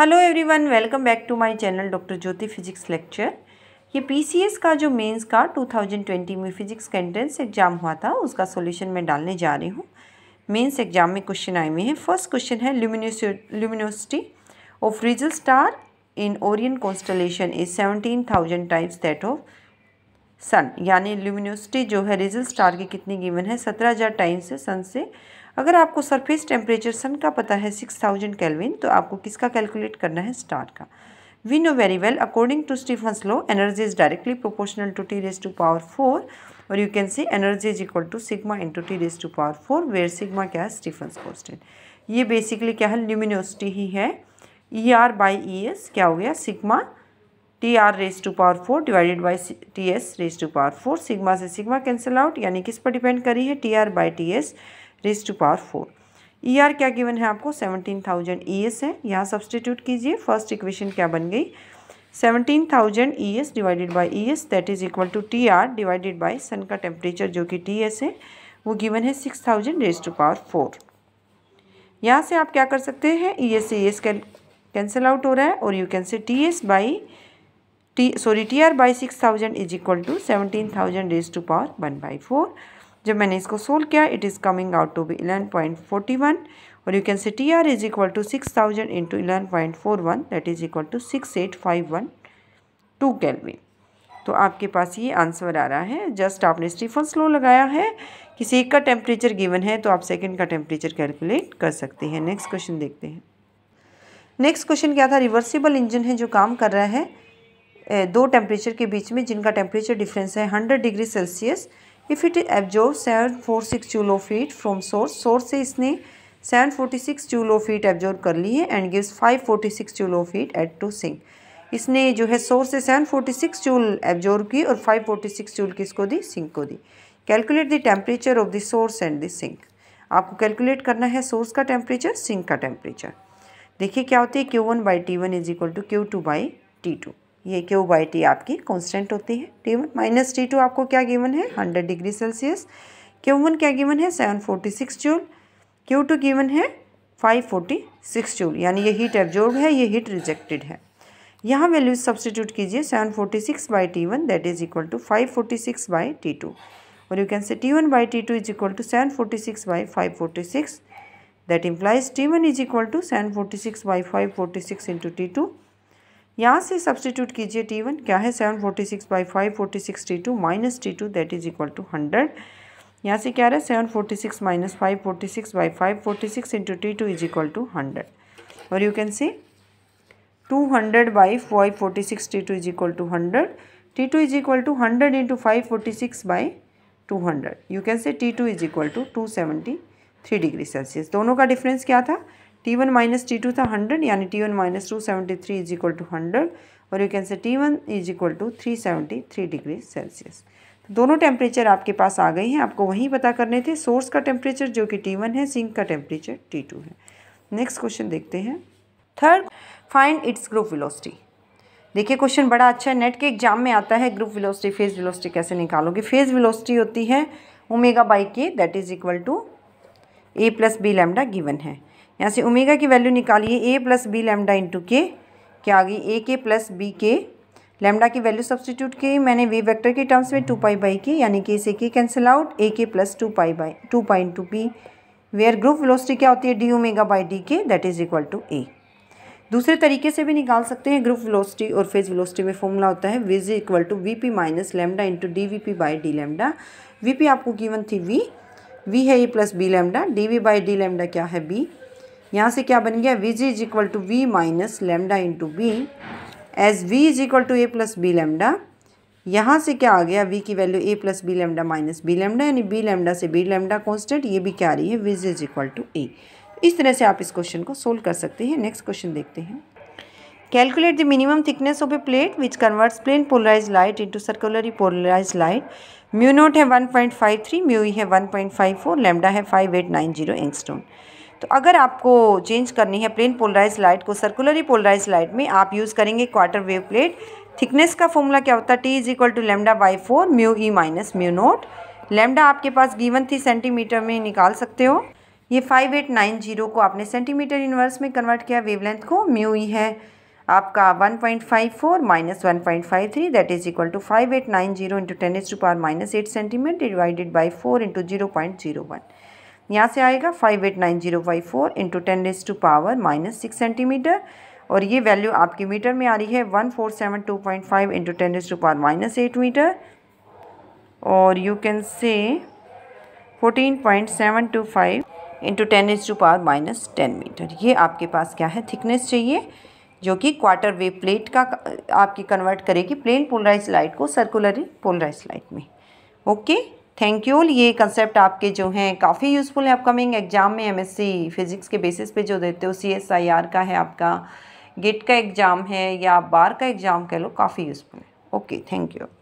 Hello everyone welcome back to my channel doctor Jyoti physics lecture ये PCS का जो mains का 2020 में फिजिक्स का एंट्रेंस एग्ज़ाम हुआ था उसका सॉल्यूशन मैं डालने जा रही हूँ मेंस एग्ज़ाम में क्वेश्चन आए हुए हैं फर्स्ट क्वेश्चन है luminosity of Rigel star in Orion constellation is seventeen thousand times that of sun यानी ल्यूमिनोसिटी जो है रिजल स्टार की कितनी गिवन है सत्रह हज़ार टाइम्स सन से अगर आपको सरफेस टेम्परेचर सन का पता है सिक्स थाउजेंड कैलविन तो आपको किसका कैलकुलेट करना है स्टार का we know very well according to Stefan's law energy is directly proportional to T raise to power four और you can see energy is equal to sigma into T raise to power four where sigma क्या है Stephen constant ये basically क्या है luminosity ही है E R by E S क्या हो गया sigma T R raise to power four divided by T S raise to power four sigma से सिग्मा कैंसिल आउट यानी किस पर डिपेंड करी है T R by T S raise to power four E R क्या given है आपको seventeen thousand E S है यहाँ सब्सटीट्यूट कीजिए फर्स्ट इक्वेशन क्या बन गई seventeen thousand E S divided by E S that is equal to T R divided by sun का टेम्परेचर जो कि टी एस है वो गिवन है six thousand raise to power four यहाँ से आप क्या कर सकते हैं E S E S cancel out हो रहा है और you can say T S by T sorry T R by six thousand is equal to seventeen thousand raise to power one by four जब मैंने इसको सोल्व किया it is coming out to be eleven point forty one और you can say T R is equal to six thousand into eleven point four one that is equal to six eight five one two kelvin तो आपके पास ये answer आ रहा है just आपने Stephen slow लगाया है किसी एक का टेम्परेचर गिवन है तो आप सेकेंड का टेम्परेचर कैलकुलेट कर सकते हैं नेक्स्ट क्वेश्चन देखते हैं नेक्स्ट क्वेश्चन क्या था रिवर्सिबल इंजन है जो काम कर रहा है दो टेम्परेचर के बीच में जिनका टेम्परेचर डिफरेंस है hundred degree Celsius if it absorb seven four six joules of heat from source source से इसने seven forty six joules of heat absorb कर ली है and gives five forty six joules of heat at to sink इसने जो है source से seven forty six joule absorb की और फाइव फोर्टी सिक्स जूल किसको दी सिंक को दी calculate the temperature of the source and the sink आपको कैलकुलेट करना है सोर्स का टेम्परेचर सिंक का टेम्परेचर देखिए क्या होती है Q one by T one is equal to Q two by T two ये क्यू बाई टी आपकी कॉन्स्टेंट होती है T one minus T two आपको क्या गिवन है hundred degree Celsius Q one क्या गिवन है seven forty six joule Q two given है फाइव फोर्टी सिक्स जूल यानी ये हीट एब्जॉर्ब है ये हीट रिजेक्टेड है यहाँ वैल्यूज सब्सटीट्यूट कीजिए seven forty six by T one that is equal to five forty six by T two और you can say T one by T two is equal to seven forty six by five forty six that T one is equal to seven forty six by five forty six into T two यहाँ से substitute कीजिए T one क्या है seven forty six by five forty six T two minus T two that is equal to hundred यहाँ से क्या रहा है seven forty six minus five forty six by five forty six into T two is equal to hundred और you can see two hundred by five forty six T two is equal to hundred T two is equal to hundred into five forty six by two hundred you can say T two is equal to two seventy three degree Celsius दोनों का difference क्या था T one minus T two था hundred यानी T one minus two seventy three is equal to hundred और you can say T one is equal to three seventy three degree Celsius तो दोनों temperature आपके पास आ गए हैं आपको वहीं पता करने थे सोर्स का टेम्परेचर जो कि टी वन है सिंक का टेम्परेचर टी टू है नेक्स्ट क्वेश्चन देखते हैं third find its group velocity देखिए क्वेश्चन बड़ा अच्छा है नेट के एग्जाम में आता है ग्रुप विलोसिटी फेज विलोस्टी कैसे निकालोगे फेज विलोस्टी होती है omega by K that is equal to A plus B lambda given है यहाँ से ओमेगा की वैल्यू निकालिए A plus B lambda into K क्या आ गई A K plus B K lambda की वैल्यू सब्सटीट्यूट की मैंने वे वेक्टर के टर्म्स में टू पाई बाई के यानी कि इसे K cancel out A K plus two pi by two pi into P where group velocity क्या होती है डी ओमेगा बाई डी के that is equal to a दूसरे तरीके से भी निकाल सकते हैं ग्रुप वेलोसिटी और फेज वेलोसिटी में फॉर्मूला होता है विज equal to v p minus lambda into d v p by d lambda v p आपको गिवन थी वी वी है a plus B lambda d v by d lambda क्या है बी यहाँ से क्या बन गया we ji is equal to V minus lambda into B as V is equal to A plus B lambda यहाँ से क्या आ गया वी की value A plus B lambda minus B lambda यानी बी लेमडा से बी लेमडा कॉन्स्टेंट ये भी क्या आ रही है V G is equal to A इस तरह से आप इस क्वेश्चन को सोल्व कर सकते हैं नेक्स्ट क्वेश्चन देखते हैं calculate the minimum thickness of a plate which converts plane polarise light into circularly polarise light mu naught है one point five three mu है one point five four lambda है five eight nine zero angstrom तो अगर आपको change करनी है plane polarise light को circularly polarise light में आप यूज़ करेंगे क्वार्टर वेव प्लेट थिकनेस का फॉर्मूला क्या होता है T is equal to lambda by four mu e minus mu naught lambda आपके पास गिवन थ्री सेंटीमीटर में निकाल सकते हो ये फाइव एट नाइन जीरो को आपने सेंटीमीटर इनवर्स में कन्वर्ट किया वेवलेंथ को म्यू ई e है आपका one point five four minus one point five three that is equal to five eight nine zero into ten raise to power minus eight centimetre divided by four into zero point zero one यहाँ से आएगा five eight nine zero five four into ten raise to power minus six centimetre और ये value आपके metre में आ रही है one four seven two point five into ten raise to power minus eight metre और you can say fourteen point seven two five into ten raise to power minus ten metre ये आपके पास क्या है thickness चाहिए जो कि quarter wave plate का आपकी कन्वर्ट करेगी प्लेन पोलराइज लाइट को सर्कुलरी पोलराइज लाइट में ओके okay? थैंक यू ये कंसेप्ट आपके जो हैं काफ़ी यूज़फुल है अपकमिंग एग्ज़ाम में एमएससी फिज़िक्स के बेसिस पे जो देते हो सीएसआईआर का है आपका गेट का एग्ज़ाम है या बार का एग्ज़ाम कह लो काफ़ी यूज़फुल है ओके थैंक यू